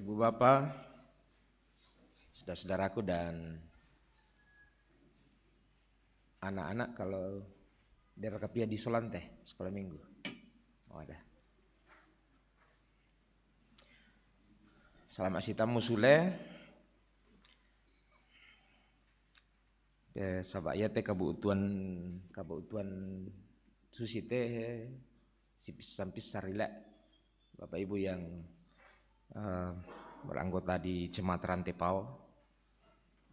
Ibu Bapak, saudara-saudaraku dan anak-anak kalau daerah kepia di Solan sekolah minggu. Oh ada. Salam asita musule. Eh, sabak ya teh kabutuan kabutuan susi teh sipis sampis sarila. Bapak Ibu yang Eh, beranggota di Jemaat Rantepau.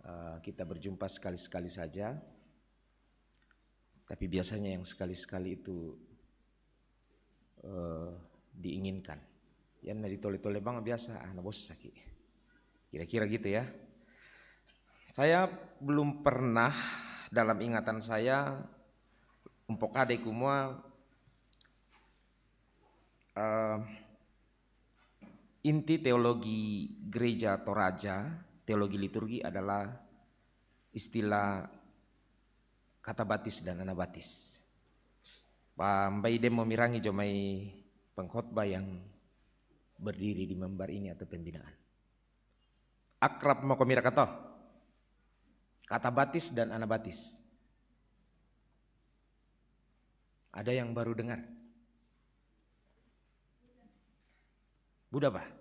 Eh, kita berjumpa sekali-sekali saja, tapi biasanya yang sekali-sekali itu eh, diinginkan. Yang dari tole-tole bang biasa, anak bos sakit. Kira-kira gitu ya. Saya belum pernah dalam ingatan saya Umpok adek kumua inti teologi gereja Toraja, teologi liturgi adalah istilah kata batis dan anabatis. Pak dem memirangi jomai pengkhotbah yang berdiri di membar ini atau pembinaan. Akrab mau komira kata kata batis dan anabatis. Ada yang baru dengar? Budapah?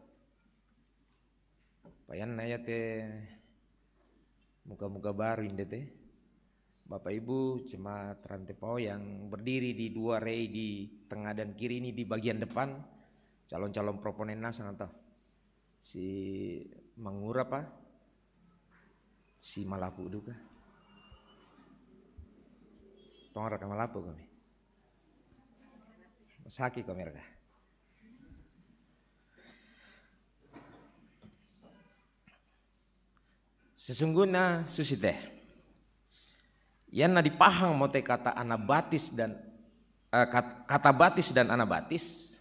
Payan naya te ya. muka-muka baru ini te. Bapak Ibu jemaat rantepao yang berdiri di dua rei di tengah dan kiri ini di bagian depan calon-calon proponen nasang atau si Mangura apa si malapu duka tong malapu kami sakit kami mereka Sesungguhnya susi teh. yang Yana dipahang mau teh kata anabatis dan eh, kata batis dan anabatis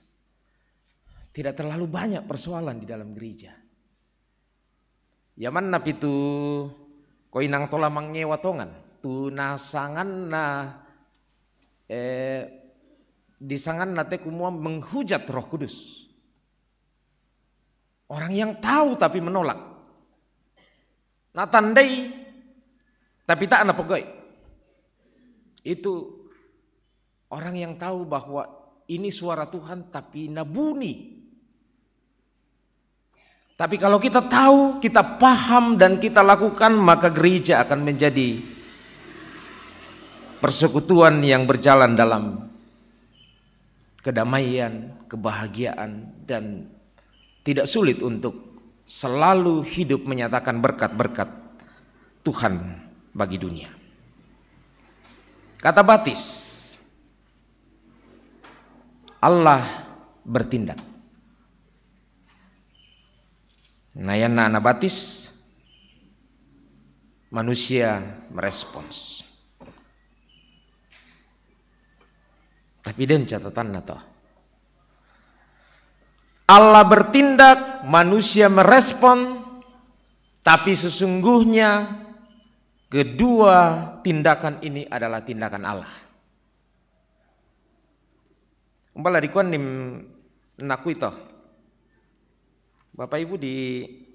tidak terlalu banyak persoalan di dalam gereja. ya Yaman napitu koinang tola mangnya tu tunasangan na eh, disangan nate kumua menghujat roh kudus. Orang yang tahu tapi menolak tandai tapi tak anak pegawai. Itu orang yang tahu bahwa ini suara Tuhan tapi nabuni. Tapi kalau kita tahu, kita paham dan kita lakukan maka gereja akan menjadi persekutuan yang berjalan dalam kedamaian, kebahagiaan dan tidak sulit untuk selalu hidup menyatakan berkat-berkat Tuhan bagi dunia. Kata batis, Allah bertindak. Nayana anabatis, manusia merespons. Tapi dan catatan atau Allah bertindak, manusia merespon, tapi sesungguhnya kedua tindakan ini adalah tindakan Allah. Umpala dikuan nim nakuito. Bapak Ibu di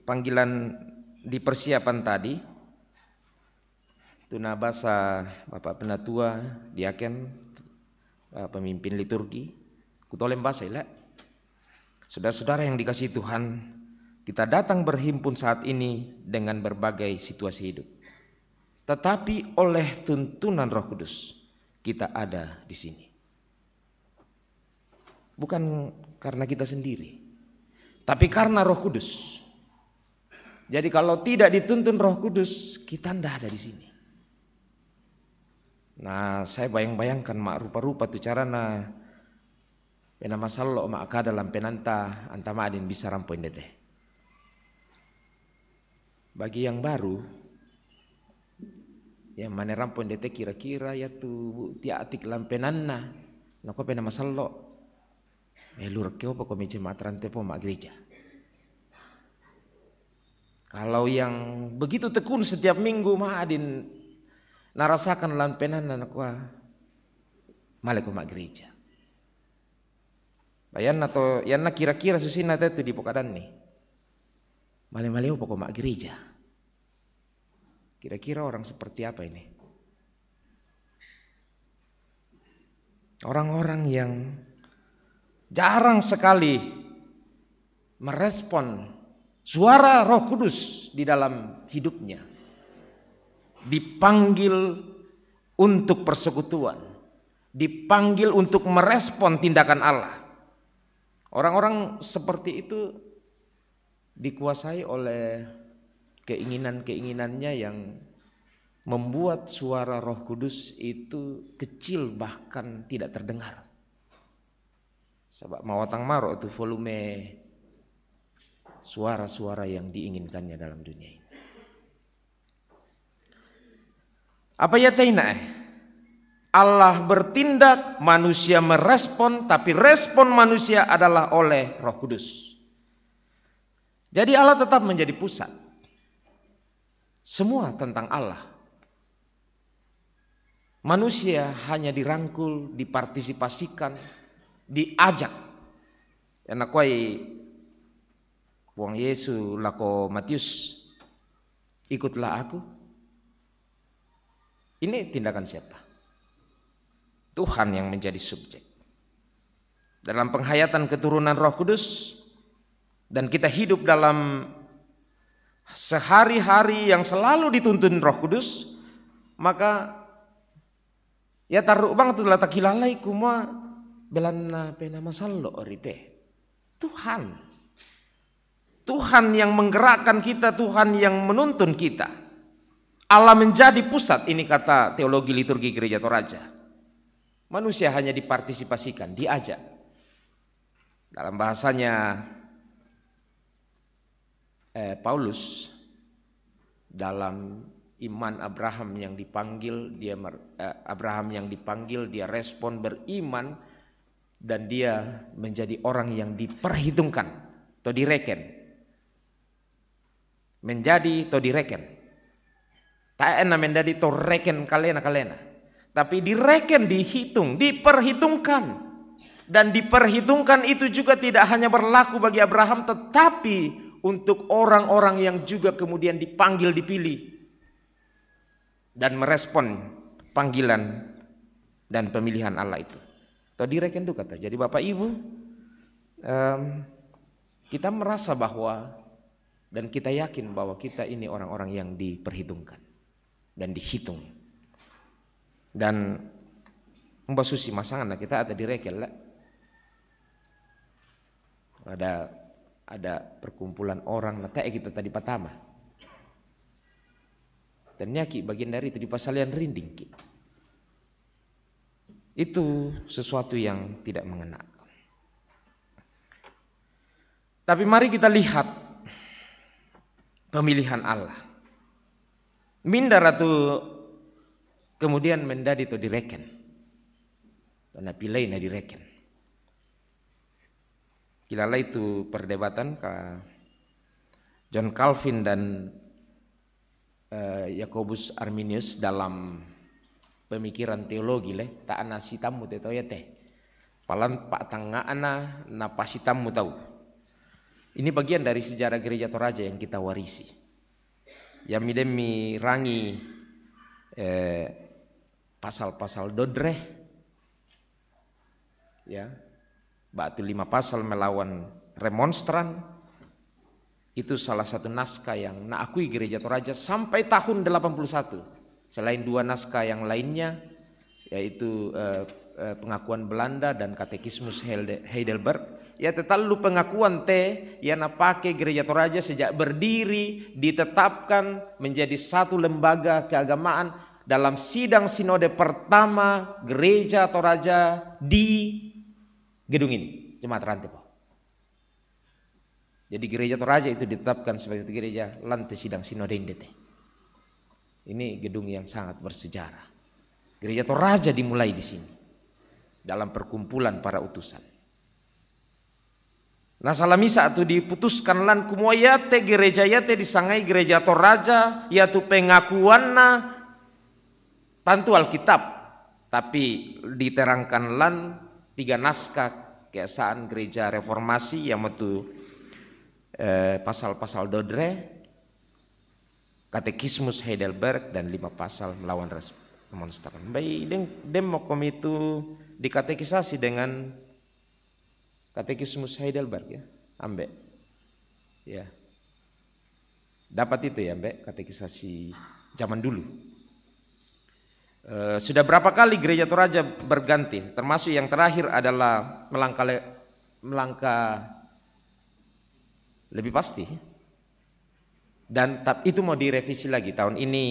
panggilan di persiapan tadi tuna bahasa Bapak Penatua Diaken pemimpin liturgi kutolem bahasa ilah Saudara-saudara yang dikasih Tuhan, kita datang berhimpun saat ini dengan berbagai situasi hidup. Tetapi oleh tuntunan Roh Kudus, kita ada di sini. Bukan karena kita sendiri, tapi karena Roh Kudus. Jadi kalau tidak dituntun Roh Kudus, kita tidak ada di sini. Nah, saya bayang-bayangkan mak rupa-rupa tuh cara Pena masallo ma akada penanta antama adin bisa rampoin dete. Bagi yang baru, yang mana rampoin dete kira-kira ya tu tiatik lampenanna, nako pena masallo. Eh lur keo pokok meja matran tepo mak gereja. Kalau yang begitu tekun setiap minggu mah adin narasakan penanna nako maleko ma gereja. Bayan atau yana kira-kira susi susina itu di pokadan nih. Male-male pokok mak gereja. Kira-kira orang seperti apa ini? Orang-orang yang jarang sekali merespon suara Roh Kudus di dalam hidupnya. Dipanggil untuk persekutuan, dipanggil untuk merespon tindakan Allah Orang-orang seperti itu dikuasai oleh keinginan-keinginannya yang membuat suara Roh Kudus itu kecil bahkan tidak terdengar. Sebab mawatang maro itu volume suara-suara yang diinginkannya dalam dunia ini. Apa ya Eh? Allah bertindak, manusia merespon, tapi respon manusia adalah oleh Roh Kudus. Jadi Allah tetap menjadi pusat. Semua tentang Allah. Manusia hanya dirangkul, dipartisipasikan, diajak. Enak ya, Enakwai wong Yesus lako Matius ikutlah aku. Ini tindakan siapa? Tuhan yang menjadi subjek. Dalam penghayatan keturunan Roh Kudus dan kita hidup dalam sehari-hari yang selalu dituntun Roh Kudus, maka ya taruh bang tu letak kilalai kuma belana pena masallo orite. Tuhan. Tuhan yang menggerakkan kita, Tuhan yang menuntun kita. Allah menjadi pusat, ini kata teologi liturgi gereja Toraja. Manusia hanya dipartisipasikan, diajak. Dalam bahasanya eh, Paulus dalam iman Abraham yang dipanggil dia eh, Abraham yang dipanggil dia respon beriman dan dia menjadi orang yang diperhitungkan atau direken menjadi atau direken Tak enak menjadi atau reken kalena kalena tapi direken, dihitung, diperhitungkan. Dan diperhitungkan itu juga tidak hanya berlaku bagi Abraham tetapi untuk orang-orang yang juga kemudian dipanggil, dipilih dan merespon panggilan dan pemilihan Allah itu. Atau direken itu kata. Jadi Bapak Ibu, um, kita merasa bahwa dan kita yakin bahwa kita ini orang-orang yang diperhitungkan dan dihitung dan Mbak Susi masangan kita ada di rekel lah. Ada ada perkumpulan orang lah kita tadi pertama. Dan nyaki bagian dari itu di pasalian rinding ki. Itu sesuatu yang tidak mengena. Tapi mari kita lihat pemilihan Allah. Minda Ratu Kemudian mendadi itu direken. Karena pilih direken. Kilala itu perdebatan ke John Calvin dan Yakobus eh, Arminius dalam pemikiran teologi leh tak ana tamu teh tau ya teh palan pak tangga ana tamu tahu ini bagian dari sejarah gereja Toraja yang kita warisi yang midemi rangi eh, pasal-pasal dodreh ya batu lima pasal melawan remonstran itu salah satu naskah yang naakui gereja Toraja sampai tahun 81 selain dua naskah yang lainnya yaitu eh, eh pengakuan Belanda dan katekismus Heidelberg ya lu pengakuan T yang napake gereja Toraja sejak berdiri ditetapkan menjadi satu lembaga keagamaan dalam sidang sinode pertama gereja Toraja di gedung ini, Jemaat Rantai. Jadi gereja Toraja itu ditetapkan sebagai gereja lantai sidang sinode Indete. Ini gedung yang sangat bersejarah. Gereja Toraja dimulai di sini dalam perkumpulan para utusan. Nah saat itu diputuskan lan kumoyate gereja yate disangai gereja Toraja yaitu pengakuan tentu Alkitab, tapi diterangkan lan tiga naskah keesaan gereja reformasi yang metu pasal eh, pasal-pasal Dodre, katekismus Heidelberg dan lima pasal melawan remonstran. Baik, demokom itu dikatekisasi dengan katekismus Heidelberg ya, ambek. Ya. Dapat itu ya, ambek katekisasi zaman dulu. Eh, sudah berapa kali gereja Toraja berganti? Termasuk yang terakhir adalah melangkah melangkah lebih pasti. Dan itu mau direvisi lagi tahun ini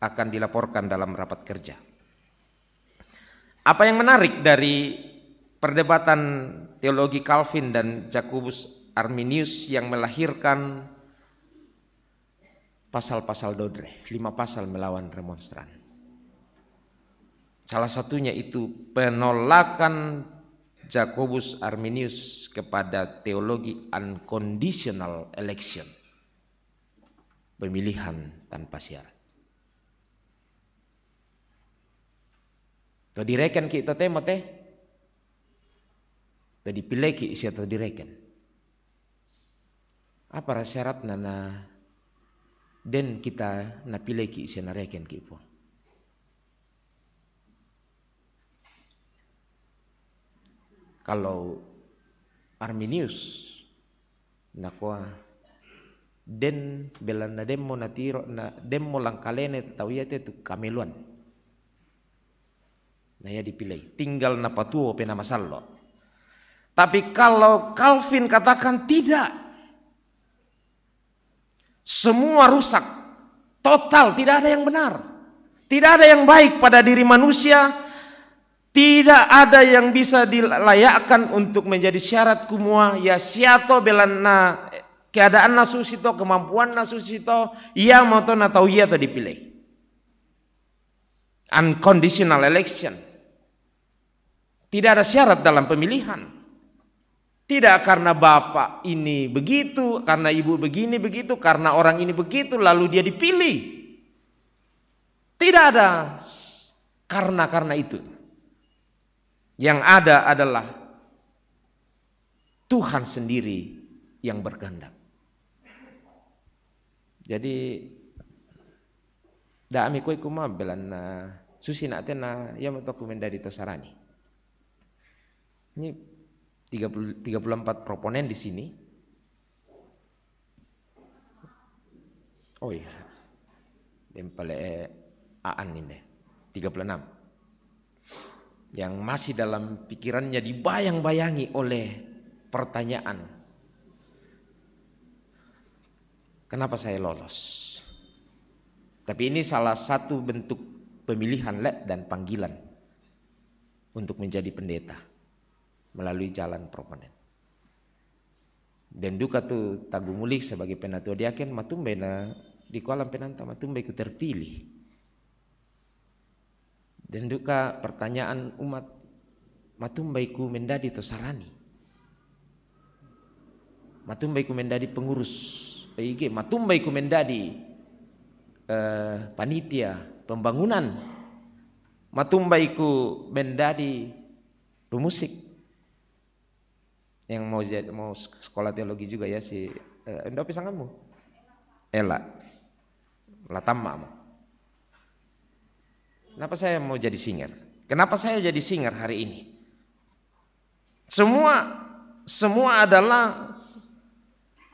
akan dilaporkan dalam rapat kerja. Apa yang menarik dari perdebatan teologi Calvin dan Jacobus Arminius yang melahirkan pasal-pasal Dodre, lima pasal melawan remonstran. Salah satunya itu penolakan Jacobus Arminius kepada teologi unconditional election. Pemilihan tanpa syarat. Tadi direken kita tema teh. tadi pilih kita isi atau direken. Apa syarat nana dan kita na pilih kita isi reken ki pun. Kalau Arminius nakwa den belanda demo natiro demo na demo langkalene ya tu kameluan nah ya dipilih tinggal tuh apa pena masallo tapi kalau Calvin katakan tidak semua rusak total tidak ada yang benar tidak ada yang baik pada diri manusia tidak ada yang bisa dilayakkan untuk menjadi syarat kumua ya siato belanna keadaan nasusito, kemampuan nasusito, mau tahu atau iya atau iya dipilih. Unconditional election. Tidak ada syarat dalam pemilihan. Tidak karena bapak ini begitu, karena ibu begini begitu, karena orang ini begitu, lalu dia dipilih. Tidak ada karena karena itu. Yang ada adalah Tuhan sendiri yang berkehendak. Jadi da amikoi kuma belana eh, susi tena ya dokumen dari Tosarani. Ini 30, 34 proponen di sini. Oh iya. Yang eh, aan ini 36 yang masih dalam pikirannya dibayang-bayangi oleh pertanyaan. Kenapa saya lolos? Tapi ini salah satu bentuk pemilihan lab dan panggilan untuk menjadi pendeta melalui jalan permanen. Dan duka tu tagumulik sebagai penatua diaken matumbe na di kolam penanta matumbe ku terpilih dan duka pertanyaan umat matumbaiku mendadi tosarani matumbaiku mendadi pengurus eh, IG matumbaiku mendadi eh, panitia pembangunan matumbaiku mendadi pemusik yang mau mau sekolah teologi juga ya si eh, Enda pisang kamu Ela Kenapa saya mau jadi singer? Kenapa saya jadi singer hari ini? Semua semua adalah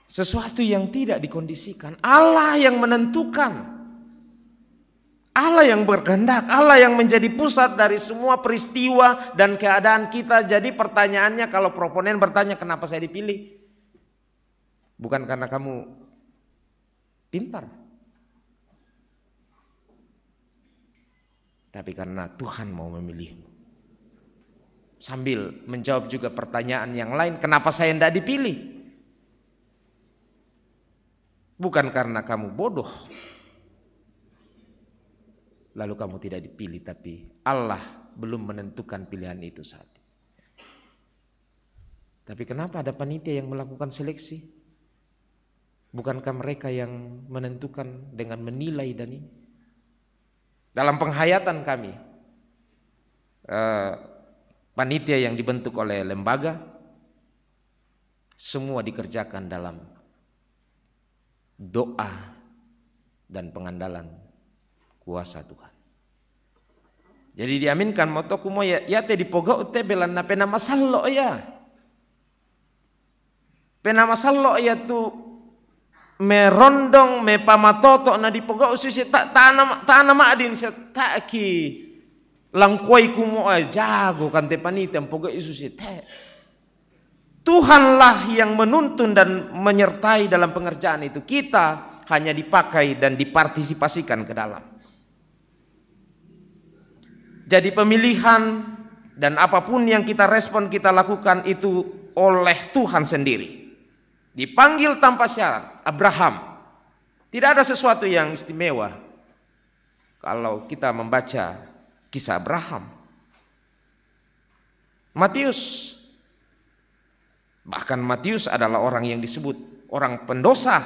sesuatu yang tidak dikondisikan. Allah yang menentukan. Allah yang berkehendak, Allah yang menjadi pusat dari semua peristiwa dan keadaan kita. Jadi pertanyaannya kalau proponen bertanya kenapa saya dipilih? Bukan karena kamu pintar, tapi karena Tuhan mau memilih, Sambil menjawab juga pertanyaan yang lain, kenapa saya tidak dipilih? Bukan karena kamu bodoh. Lalu kamu tidak dipilih, tapi Allah belum menentukan pilihan itu saat ini. Tapi kenapa ada panitia yang melakukan seleksi? Bukankah mereka yang menentukan dengan menilai dan ini? dalam penghayatan kami eh, panitia yang dibentuk oleh lembaga semua dikerjakan dalam doa dan pengandalan kuasa Tuhan. Jadi diaminkan motoku mo ya ya te dipoga ute belan na penama masallo ya. Pena masallo ya tu Merondong, me pamatoto na di pogo usisi tak tanam tanam adin sa taki langkuai kumo jago kan te panita poga usus te Tuhanlah yang menuntun dan menyertai dalam pengerjaan itu kita hanya dipakai dan dipartisipasikan ke dalam jadi pemilihan dan apapun yang kita respon kita lakukan itu oleh Tuhan sendiri Dipanggil tanpa syarat, Abraham. Tidak ada sesuatu yang istimewa kalau kita membaca kisah Abraham. Matius bahkan Matius adalah orang yang disebut orang pendosa,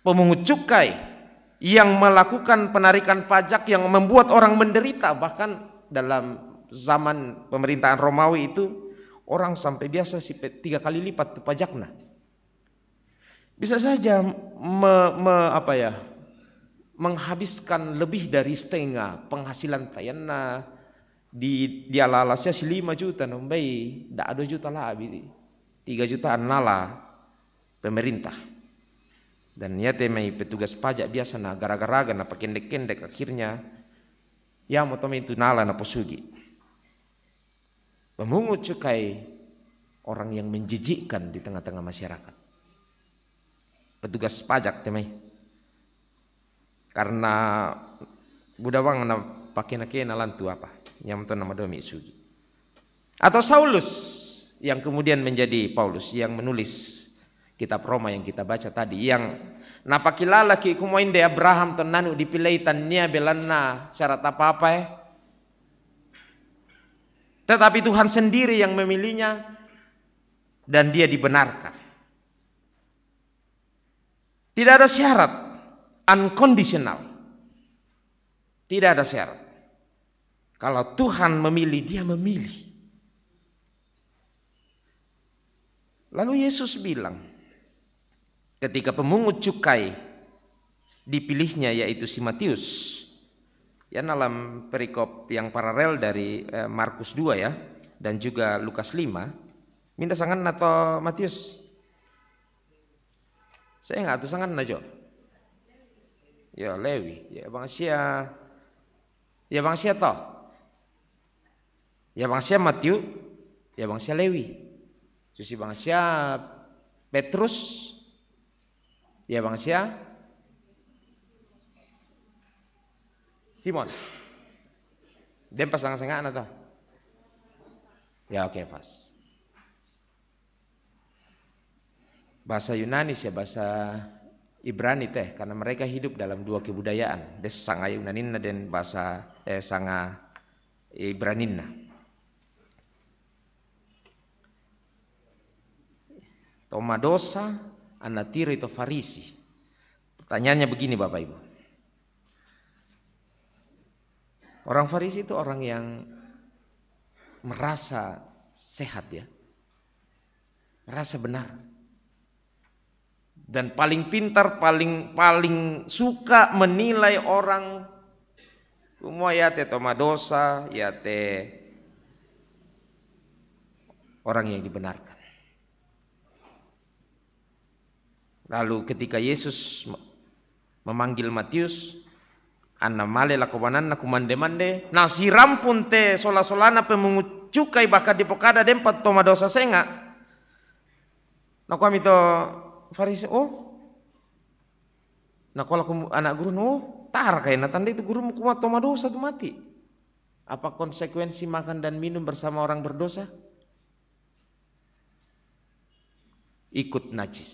pemungut cukai yang melakukan penarikan pajak yang membuat orang menderita bahkan dalam zaman pemerintahan Romawi itu orang sampai biasa tiga kali lipat tuh pajaknya bisa saja me, me, apa ya menghabiskan lebih dari setengah penghasilan tayana di di alalasnya si 5 juta nombai tidak ada juta lah abis tiga jutaan nala pemerintah dan ya temai petugas pajak biasa nah gara-gara napa kendek-kendek akhirnya ya mau itu nala na posugi pemungut cukai orang yang menjijikkan di tengah-tengah masyarakat petugas pajak temai karena budawang na pakai nake nalan tu apa nyamton nama domi sugi atau Saulus yang kemudian menjadi Paulus yang menulis kitab Roma yang kita baca tadi yang napakilala ki kumain de Abraham tenanu dipilih tania belanna syarat apa apa eh tetapi Tuhan sendiri yang memilihnya dan dia dibenarkan. Tidak ada syarat, unconditional. Tidak ada syarat. Kalau Tuhan memilih, dia memilih. Lalu Yesus bilang, ketika pemungut cukai dipilihnya yaitu si Matius, ya dalam perikop yang paralel dari eh, Markus 2 ya, dan juga Lukas 5, minta sangan atau Matius? saya nggak tuh sangat najo. Ya Lewi, ya Bang Sia, ya Bang Sia toh, ya Bang Sia Matthew, ya Bang Sia Lewi, Susi Bang Sia Petrus, ya Bang Sia Simon, dan sangat pasangan atau? Ya oke okay, pas. bahasa Yunani ya bahasa Ibrani teh karena mereka hidup dalam dua kebudayaan des sanga Yunaninna dan bahasa eh, sanga Ibraninna Toma dosa anatiri itu farisi pertanyaannya begini Bapak Ibu orang farisi itu orang yang merasa sehat ya merasa benar dan paling pintar, paling paling suka menilai orang. Semua ya teh toma dosa, ya teh orang yang dibenarkan. Lalu ketika Yesus memanggil Matius, anna male lakubananna kumande mande, nah siram pun teh sola-solana pemungut cukai bahkan di pokada dempat toma dosa senga. Nah kami Farisi oh nah kalau aku, anak guru oh tar kayaknya tanda itu guru kuat toma dosa itu mati apa konsekuensi makan dan minum bersama orang berdosa ikut najis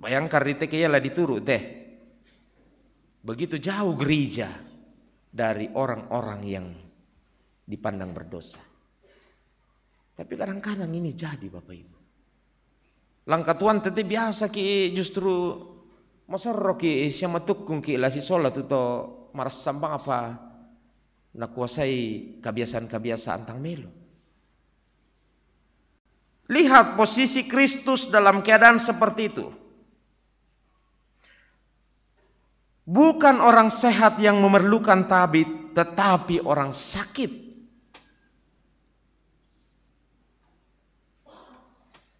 bayangkan rite kayaknya lah dituru deh. begitu jauh gereja dari orang-orang yang dipandang berdosa tapi kadang-kadang ini jadi Bapak Ibu Langkah tuan tetap biasa ki justru masorro ki siapa tukung ki lasi sholat itu maras sambang apa nak kuasai kebiasaan-kebiasaan tang melu. Lihat posisi Kristus dalam keadaan seperti itu. Bukan orang sehat yang memerlukan tabib, tetapi orang sakit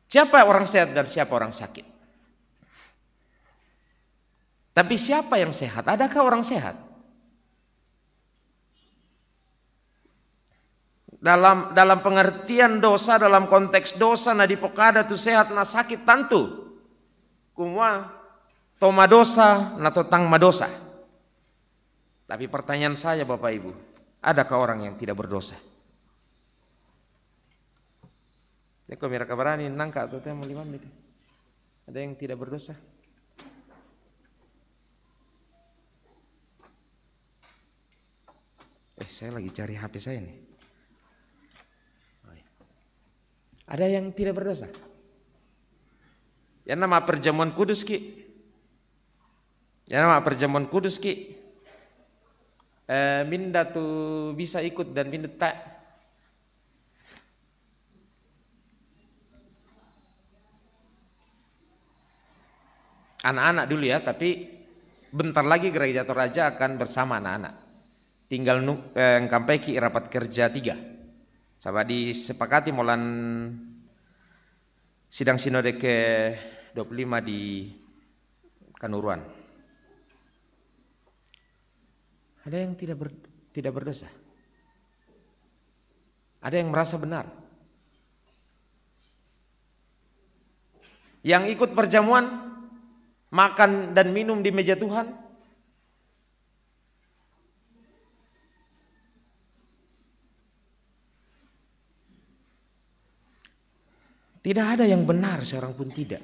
Siapa orang sehat dan siapa orang sakit? Tapi siapa yang sehat? Adakah orang sehat? Dalam dalam pengertian dosa, dalam konteks dosa, nadi pokada tu sehat, nah sakit tentu. Kumwa, toma dosa, nah totang madosa. Tapi pertanyaan saya Bapak Ibu, adakah orang yang tidak berdosa? Teko mira kabarani nangka atau temu lima menit. Ada yang tidak berdosa. Eh, saya lagi cari HP saya nih. Oh, iya. Ada yang tidak berdosa? Yang nama perjamuan kudus ki. Yang nama perjamuan kudus ki. Eh, minda tuh bisa ikut dan minda tak anak-anak dulu ya, tapi bentar lagi gereja Toraja akan bersama anak-anak. Tinggal eh, Kampeki rapat kerja tiga. Sama disepakati molan sidang sinode ke 25 di Kanuruan. Ada yang tidak ber, tidak berdosa? Ada yang merasa benar? Yang ikut perjamuan makan dan minum di meja Tuhan? Tidak ada yang benar seorang pun tidak.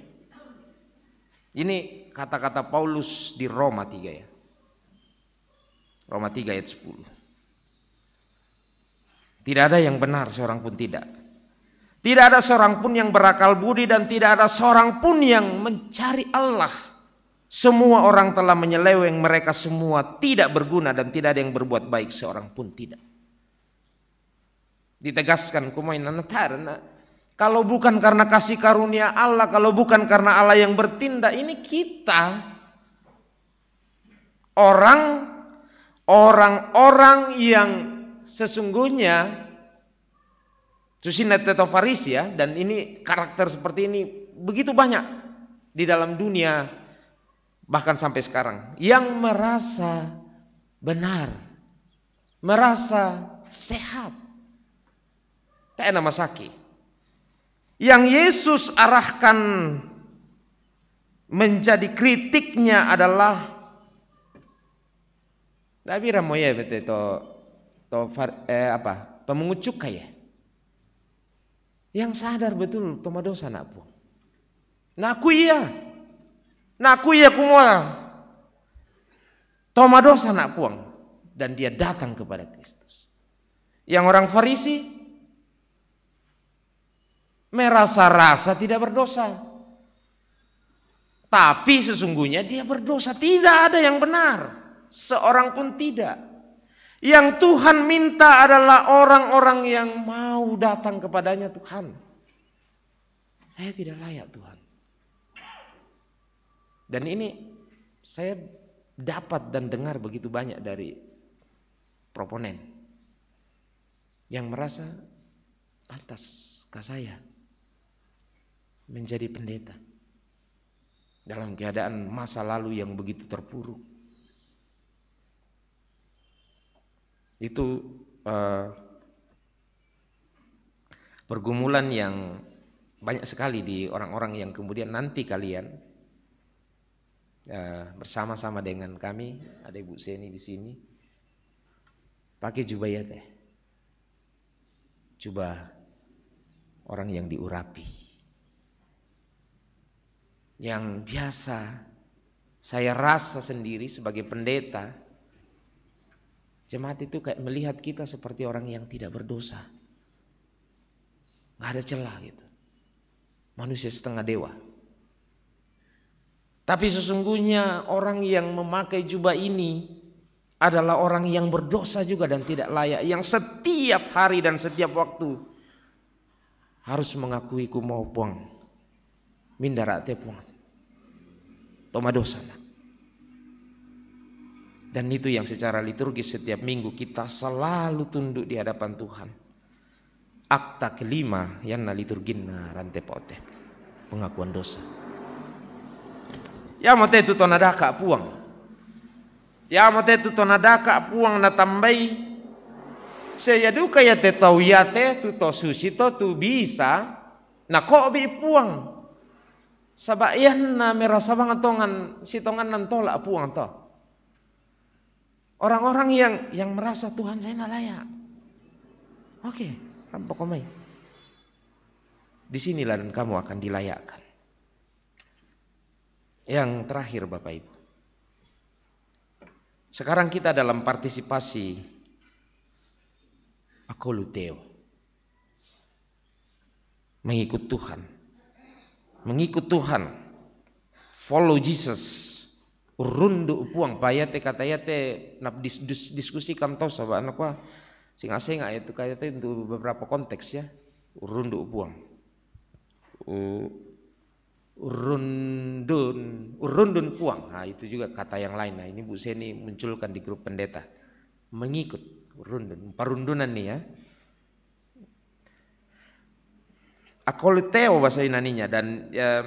Ini kata-kata Paulus di Roma 3 ya. Roma 3 ayat 10. Tidak ada yang benar seorang pun tidak. Tidak ada seorang pun yang berakal budi dan tidak ada seorang pun yang mencari Allah. Semua orang telah menyeleweng, mereka semua tidak berguna dan tidak ada yang berbuat baik seorang pun tidak. Ditegaskan kumainan karena kalau bukan karena kasih karunia Allah, kalau bukan karena Allah yang bertindak, ini kita orang orang-orang yang sesungguhnya Susinat Faris ya dan ini karakter seperti ini begitu banyak di dalam dunia bahkan sampai sekarang yang merasa benar, merasa sehat. Tak nama sakit. Yang Yesus arahkan menjadi kritiknya adalah Tapi ramo ya, bete to to eh, apa? Pemungut cukai ya. Yang sadar betul toma dosa nak pun. Nah aku iya na aku kumora toma dosa nak puang dan dia datang kepada Kristus yang orang Farisi merasa-rasa tidak berdosa tapi sesungguhnya dia berdosa tidak ada yang benar seorang pun tidak yang Tuhan minta adalah orang-orang yang mau datang kepadanya Tuhan saya tidak layak Tuhan dan ini saya dapat dan dengar begitu banyak dari proponen yang merasa ke saya menjadi pendeta dalam keadaan masa lalu yang begitu terpuruk. Itu uh, pergumulan yang banyak sekali di orang-orang yang kemudian nanti kalian Eh, bersama-sama dengan kami ada Ibu Seni di sini pakai jubah ya teh jubah orang yang diurapi yang biasa saya rasa sendiri sebagai pendeta jemaat itu kayak melihat kita seperti orang yang tidak berdosa nggak ada celah gitu manusia setengah dewa tapi sesungguhnya orang yang memakai jubah ini adalah orang yang berdosa juga dan tidak layak. Yang setiap hari dan setiap waktu harus mengakui ku mau puang. Mindara te Toma dosa. Dan itu yang secara liturgis setiap minggu kita selalu tunduk di hadapan Tuhan. Akta kelima yang liturgin na rantepote Pengakuan dosa yamo tetu tona daka puang yamo tetu tona daka puang na tambai saya ya duka ya te tau ya te tu to susi to tu bisa na ko bi puang sabak yan na merasa banget tongan si tongan nantola puang to orang-orang yang yang merasa Tuhan saya nak layak oke okay, rampok komai sinilah dan kamu akan dilayakkan yang terakhir Bapak Ibu. Sekarang kita dalam partisipasi akoluteo. Mengikut Tuhan. Mengikut Tuhan. Follow Jesus. Rundu puang kata katayate nap dis, dis, diskusi tau sama anak wah sing asing itu kayak itu untuk beberapa konteks ya rundu puang uh, run rundun, rundun puang. Nah, itu juga kata yang lain. Nah, ini Bu Seni munculkan di grup pendeta. Mengikut rundun, perundunan nih ya. Akoliteo bahasa Yunani nya dan ya,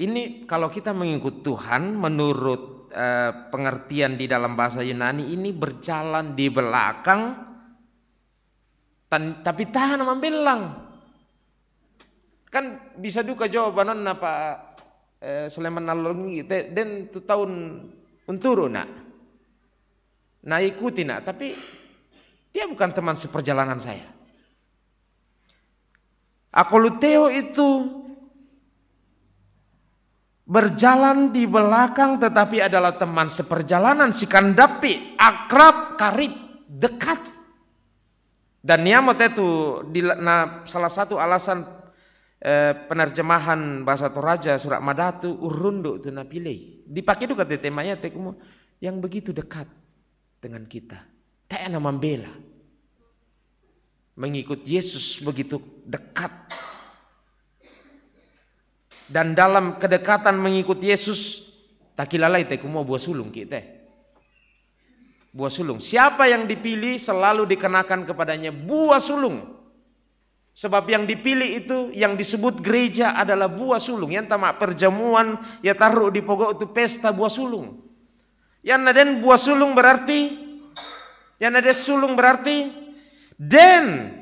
ini kalau kita mengikut Tuhan menurut eh, pengertian di dalam bahasa Yunani ini berjalan di belakang tapi tahan membelang Kan bisa duka jawaban non, Pak eh, Sulaiman Nalongi Dan tu tahun unturu nak. Nah ikuti nak, tapi dia bukan teman seperjalanan saya. Akoluteo itu berjalan di belakang tetapi adalah teman seperjalanan sikandapi akrab karib dekat dan niamot itu di, nah, salah satu alasan Eh, penerjemahan bahasa Toraja surat Madatu urundu tunapilei. Dipakai juga temanya tekmu yang begitu dekat dengan kita. Tak enak membela. Mengikut Yesus begitu dekat. Dan dalam kedekatan mengikut Yesus, tak teku tekmu buah sulung kita buah sulung. Siapa yang dipilih selalu dikenakan kepadanya buah sulung. Sebab yang dipilih itu yang disebut gereja adalah buah sulung. Yang tamak perjamuan ya taruh di pokok itu pesta buah sulung. Yang naden buah sulung berarti yang ada sulung berarti dan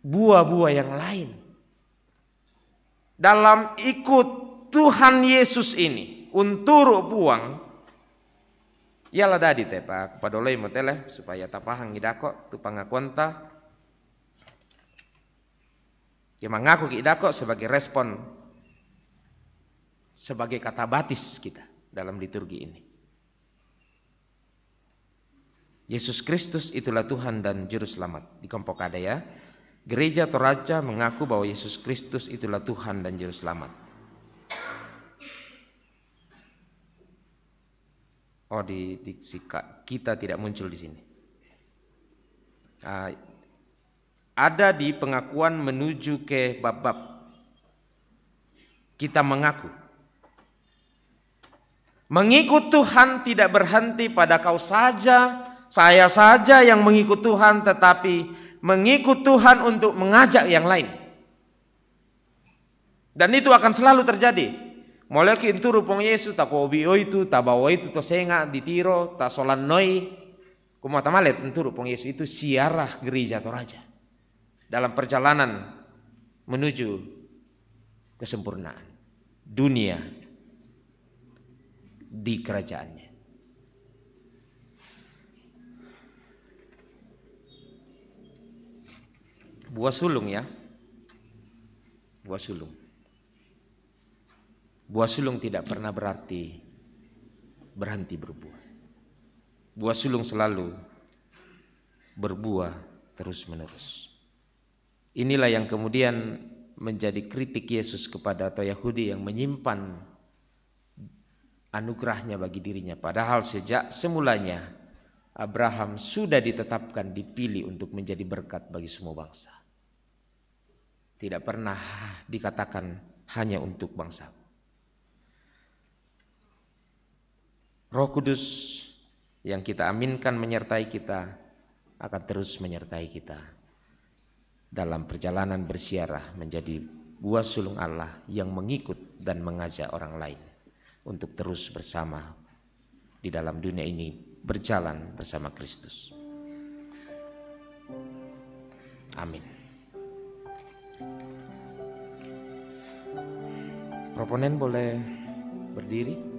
buah-buah yang lain. Dalam ikut Tuhan Yesus ini untuk puang ialah dadi tepak oleh imotele supaya tak paham ngidako tu pangakuanta dia mengaku kok sebagai respon sebagai kata batis kita dalam liturgi ini. Yesus Kristus itulah Tuhan dan Juru Selamat. Di ya, gereja Toraja mengaku bahwa Yesus Kristus itulah Tuhan dan Juru Selamat. Oh di, di kita tidak muncul di sini. Uh, ada di pengakuan menuju ke bab-bab. Kita mengaku. Mengikut Tuhan tidak berhenti pada kau saja, saya saja yang mengikut Tuhan tetapi mengikut Tuhan untuk mengajak yang lain. Dan itu akan selalu terjadi. Mulai itu Rupung Yesus tak obio itu, tak bawa itu, tak senga, ditiro, tak solan noi. Kumata malet itu Rupung Yesus itu siarah gereja atau raja dalam perjalanan menuju kesempurnaan dunia di kerajaannya. Buah sulung ya. Buah sulung. Buah sulung tidak pernah berarti berhenti berbuah. Buah sulung selalu berbuah terus-menerus. Inilah yang kemudian menjadi kritik Yesus kepada atau Yahudi yang menyimpan anugerahnya bagi dirinya. Padahal sejak semulanya Abraham sudah ditetapkan dipilih untuk menjadi berkat bagi semua bangsa. Tidak pernah dikatakan hanya untuk bangsa. Roh Kudus yang kita aminkan menyertai kita akan terus menyertai kita dalam perjalanan bersiarah menjadi buah sulung Allah yang mengikut dan mengajak orang lain untuk terus bersama di dalam dunia ini berjalan bersama Kristus. Amin. Proponen boleh berdiri.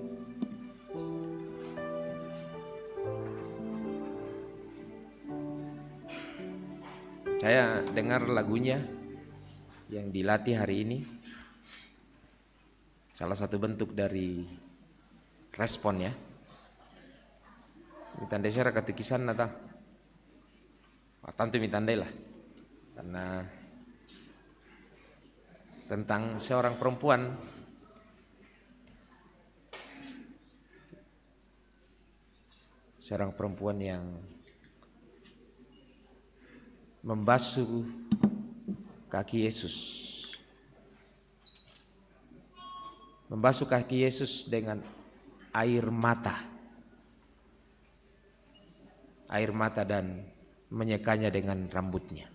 Saya dengar lagunya yang dilatih hari ini. Salah satu bentuk dari respon ya. Mitandai saya rakyat kisan nata. Tantu mitandai lah. Karena tentang seorang perempuan seorang perempuan yang membasuh kaki Yesus. Membasuh kaki Yesus dengan air mata. Air mata dan menyekanya dengan rambutnya.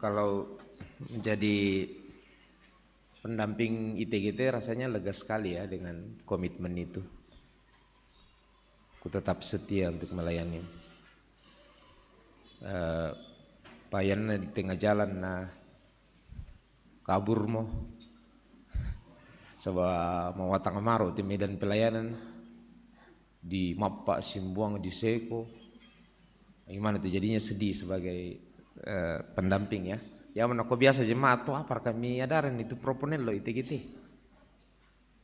kalau menjadi pendamping ITGT rasanya lega sekali ya dengan komitmen itu. Aku tetap setia untuk melayani. Uh, di tengah jalan nah kabur mau sebab mau watang maru di medan pelayanan di Mapak Simbuang di Seko gimana tuh jadinya sedih sebagai Eh, pendamping ya. Ya mana kok biasa jemaat tuh apa kami adaran itu proponen loh itu gitu.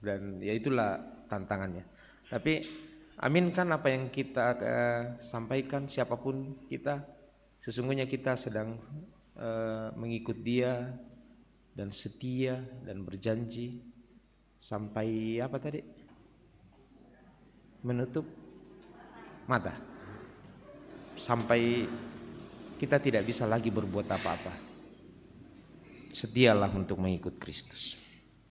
Dan ya itulah tantangannya. Tapi aminkan apa yang kita uh, sampaikan siapapun kita sesungguhnya kita sedang uh, mengikut dia dan setia dan berjanji sampai apa tadi? Menutup mata. Sampai kita tidak bisa lagi berbuat apa-apa. Setialah untuk mengikut Kristus.